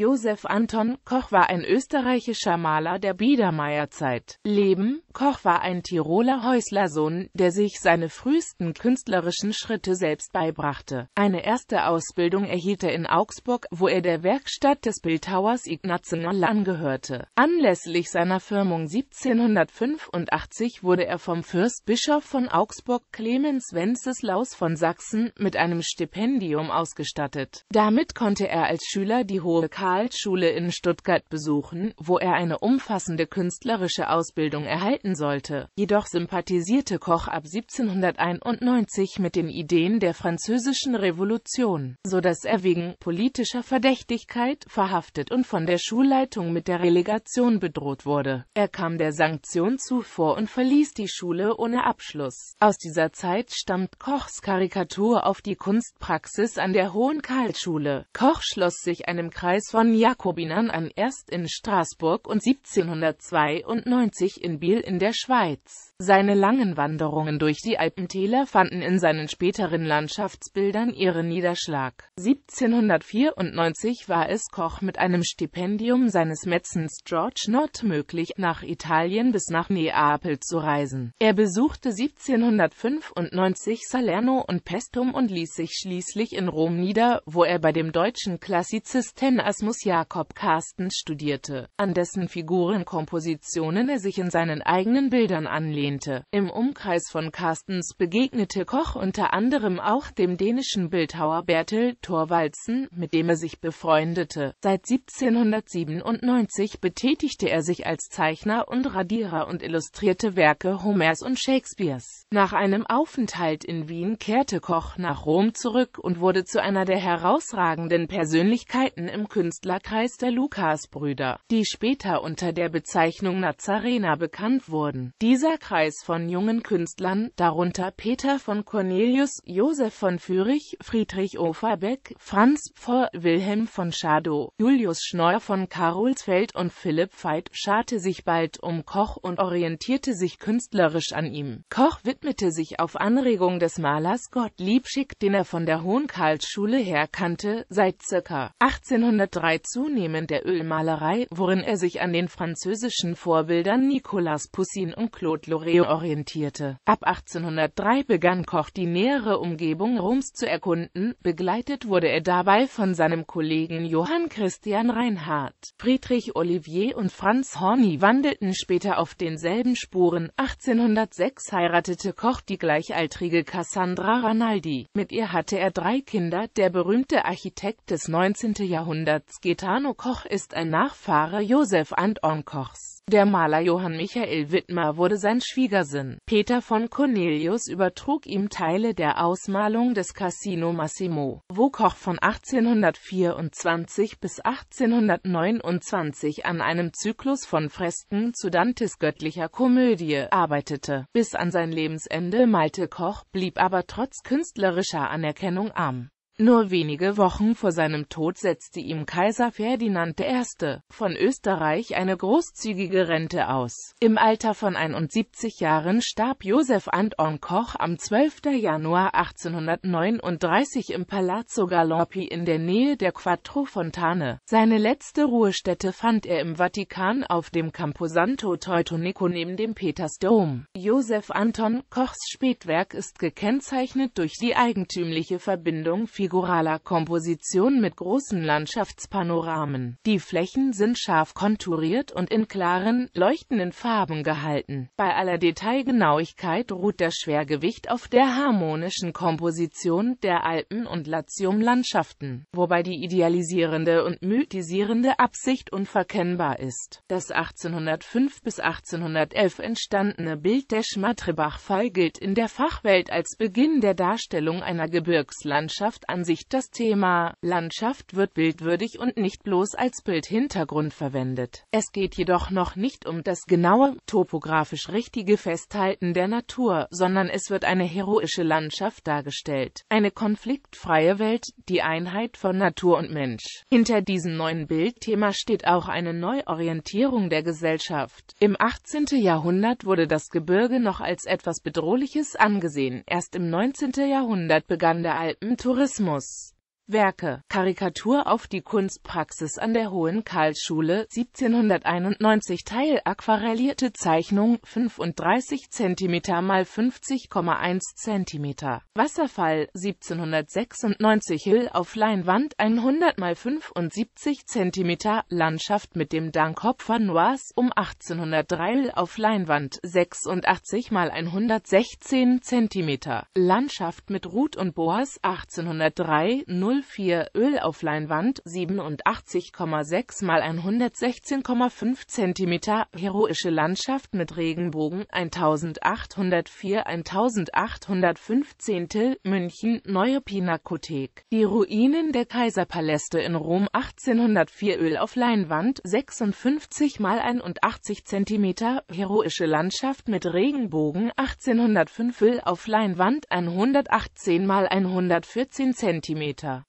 Josef Anton Koch war ein österreichischer Maler der Biedermeierzeit. Leben Koch war ein Tiroler Häuslersohn, der sich seine frühesten künstlerischen Schritte selbst beibrachte. Eine erste Ausbildung erhielt er in Augsburg, wo er der Werkstatt des Bildhauers Ignaz Noll angehörte. Anlässlich seiner Firmung 1785 wurde er vom Fürstbischof von Augsburg Clemens Wenceslaus von Sachsen mit einem Stipendium ausgestattet. Damit konnte er als Schüler die hohe Karte Karlschule in Stuttgart besuchen, wo er eine umfassende künstlerische Ausbildung erhalten sollte. Jedoch sympathisierte Koch ab 1791 mit den Ideen der französischen Revolution, so dass er wegen politischer Verdächtigkeit verhaftet und von der Schulleitung mit der Relegation bedroht wurde. Er kam der Sanktion zuvor und verließ die Schule ohne Abschluss. Aus dieser Zeit stammt Kochs Karikatur auf die Kunstpraxis an der Hohen Karlschule. Koch schloss sich einem Kreis von Jakobinern an erst in Straßburg und 1792 in Biel in der Schweiz. Seine langen Wanderungen durch die Alpentäler fanden in seinen späteren Landschaftsbildern ihren Niederschlag. 1794 war es Koch mit einem Stipendium seines Metzens George Nott möglich, nach Italien bis nach Neapel zu reisen. Er besuchte 1795 Salerno und Pestum und ließ sich schließlich in Rom nieder, wo er bei dem deutschen Klassizisten As Realismus Jakob Carstens studierte, an dessen Figurenkompositionen er sich in seinen eigenen Bildern anlehnte. Im Umkreis von Carstens begegnete Koch unter anderem auch dem dänischen Bildhauer Bertel Thorvaldsen, mit dem er sich befreundete. Seit 1797 betätigte er sich als Zeichner und Radierer und illustrierte Werke Homers und Shakespeares. Nach einem Aufenthalt in Wien kehrte Koch nach Rom zurück und wurde zu einer der herausragenden Persönlichkeiten im Künstlerleben. Künstlerkreis der Lukasbrüder, die später unter der Bezeichnung Nazarener bekannt wurden. Dieser Kreis von jungen Künstlern, darunter Peter von Cornelius, Josef von Fürich, Friedrich Overbeck, Franz Pforr, Wilhelm von Schadow, Julius Schnorr von Karolsfeld und Philipp Veit, scharte sich bald um Koch und orientierte sich künstlerisch an ihm. Koch widmete sich auf Anregung des Malers Gottlieb Schick, den er von der Hohen Karlsschule her kannte, seit ca. 1830 3 zunehmend der Ölmalerei, worin er sich an den französischen Vorbildern Nicolas Poussin und Claude Lorrain orientierte. Ab 1803 begann Koch die nähere Umgebung Roms zu erkunden, begleitet wurde er dabei von seinem Kollegen Johann Christian Reinhardt. Friedrich Olivier und Franz Horny wandelten später auf denselben Spuren. 1806 heiratete Koch die gleichaltrige Cassandra Ranaldi. Mit ihr hatte er drei Kinder, der berühmte Architekt des 19. Jahrhunderts Cayetano Koch ist ein Nachfahre Josef Anton Kochs. Der Maler Johann Michael Wittmer wurde sein Schwiegersinn. Peter von Cornelius übertrug ihm Teile der Ausmalung des Casino Massimo, wo Koch von 1824 bis 1829 an einem Zyklus von Fresken zu Dantes göttlicher Komödie arbeitete. Bis an sein Lebensende malte Koch, blieb aber trotz künstlerischer Anerkennung arm. Nur wenige Wochen vor seinem Tod setzte ihm Kaiser Ferdinand I. von Österreich eine großzügige Rente aus. Im Alter von 71 Jahren starb Josef Anton Koch am 12. Januar 1839 im Palazzo Galoppi in der Nähe der Quattro Fontane. Seine letzte Ruhestätte fand er im Vatikan auf dem Camposanto Teutonico neben dem Petersdom. Josef Anton Kochs Spätwerk ist gekennzeichnet durch die eigentümliche Verbindung vieler figuraler Komposition mit großen Landschaftspanoramen. Die Flächen sind scharf konturiert und in klaren, leuchtenden Farben gehalten. Bei aller Detailgenauigkeit ruht das Schwergewicht auf der harmonischen Komposition der Alpen- und Latium-Landschaften, wobei die idealisierende und mythisierende Absicht unverkennbar ist. Das 1805 bis 1811 entstandene Bild der Schmatrebach-Fall gilt in der Fachwelt als Beginn der Darstellung einer Gebirgslandschaft Ansicht das Thema Landschaft wird bildwürdig und nicht bloß als Bildhintergrund verwendet. Es geht jedoch noch nicht um das genaue, topografisch richtige Festhalten der Natur, sondern es wird eine heroische Landschaft dargestellt, eine konfliktfreie Welt, die Einheit von Natur und Mensch. Hinter diesem neuen Bildthema steht auch eine Neuorientierung der Gesellschaft. Im 18. Jahrhundert wurde das Gebirge noch als etwas Bedrohliches angesehen, erst im 19. Jahrhundert begann der Alpentourismus Tourismus Werke, Karikatur auf die Kunstpraxis an der Hohen Karlsschule, 1791 Teil Aquarellierte Zeichnung, 35 cm x 50,1 cm. Wasserfall, 1796 Hill auf Leinwand, 100 x 75 cm. Landschaft mit dem Dankhopfer Noirs um 1803 Hill auf Leinwand, 86 x 116 cm. Landschaft mit Ruth und Boas, 1803, 0 0,04 Öl auf Leinwand 87,6 mal 116,5 cm Heroische Landschaft mit Regenbogen 1804 1815 München Neue Pinakothek Die Ruinen der Kaiserpaläste in Rom 1804 Öl auf Leinwand 56 mal 81 cm Heroische Landschaft mit Regenbogen 1805 Öl auf Leinwand 118 mal 114 cm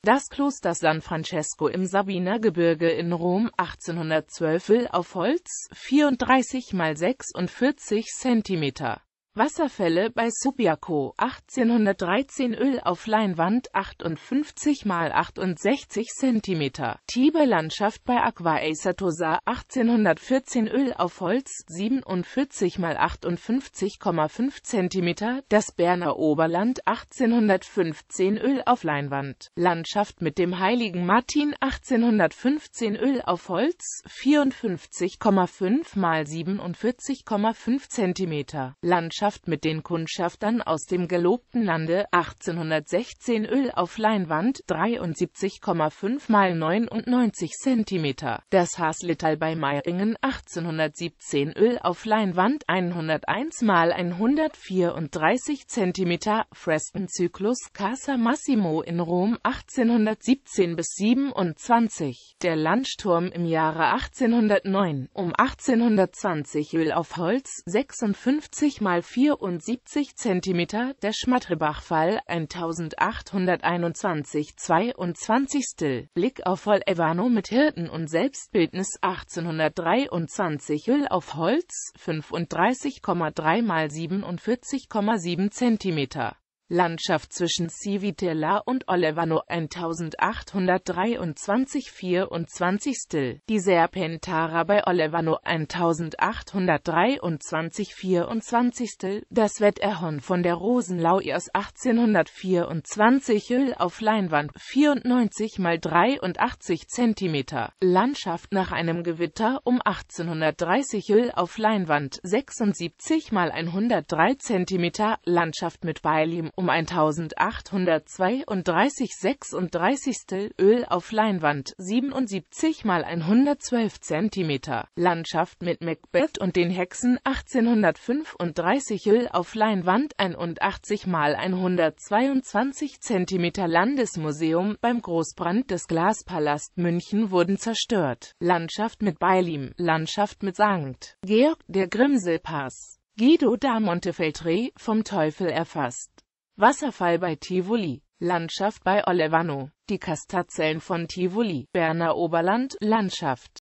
das Kloster San Francesco im Sabinergebirge in Rom 1812 will auf Holz 34 x 46 cm Wasserfälle bei Subiaco 1813 Öl auf Leinwand 58 x 68 cm. Tiberlandschaft bei Aqua Eisatosa 1814 Öl auf Holz 47 x 58,5 cm. Das Berner Oberland 1815 Öl auf Leinwand. Landschaft mit dem Heiligen Martin 1815 Öl auf Holz 54,5 x 47,5 cm. Landschaft Gemeinschaft mit den Kundschaftern aus dem gelobten Lande 1816 Öl auf Leinwand 73,5 mal 99 cm. Das Haslittal bei Meiringen 1817 Öl auf Leinwand 101 mal 134 cm. Frestenzyklus Casa Massimo in Rom 1817 bis 27. Der Landsturm im Jahre 1809 um 1820 Öl auf Holz 56 mal 74 cm der schmattelbach 1821 22. Blick auf Vollevano mit Hirten und Selbstbildnis 1823 Hüll auf Holz 35,3 x 47,7 cm Landschaft zwischen Civitella und Olevano 1823-24 Still, die Serpentara bei Olevano 1823-24 Still, das Wetterhorn von der Rosenlau aus 1824 Öl auf Leinwand 94 x 83 cm, Landschaft nach einem Gewitter um 1830 Öl auf Leinwand 76 x 103 cm, Landschaft mit Weilim um 1832 36 Öl auf Leinwand 77 mal 112 cm, Landschaft mit Macbeth und den Hexen 1835 Öl auf Leinwand 81 mal 122 cm Landesmuseum beim Großbrand des Glaspalast München wurden zerstört. Landschaft mit Beilim, Landschaft mit Sankt Georg der Grimselpass. Guido da Montefeltre, vom Teufel erfasst. Wasserfall bei Tivoli, Landschaft bei Olevano, die Kastazellen von Tivoli, Berner Oberland, Landschaft